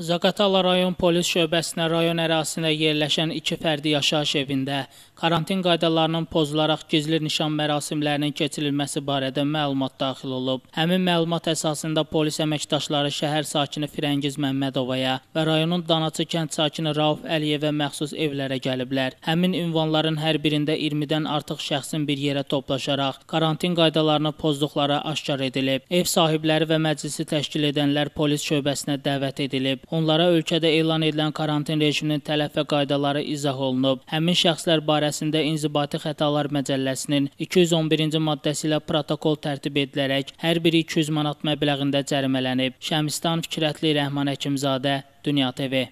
Zaqatala rayon polis şöbəsinə rayon ərazisində yerləşən iki fərdi yaşayış evində karantin qaydalarının pozularaq gizli nişan mərasimlərinin keçirilməsi barədə məlumat daxil olub. Həmin məlumat əsasında polis əməkdaşları şəhər sakini Firəngiz Məmmədovaya və rayonun Danaçı kənd sakini Rauf Əliyevə məxsus evlərə gəliblər. Həmin ünvanların hər birində 20-dən artıq şəxsin bir yerə toplaşaraq karantin qaydalarını pozduqları aşkar edilib. Ev sahibləri və məclisi təşkil edənlər polis şöbəsinə dəvət edilib. Onlara ölkədə elan edilən karantin rejiminin tələfə qaydaları izah olunub. Həmin şəxslər barəsində inzibati xətalar məcəlləsinin 211-ci maddəsi ilə protokol tərtib edilərək hər biri 200 manat məbləğində cərimələnib. Şəmstan Fikrətli Rəhman Həkimzadə, Dünya TV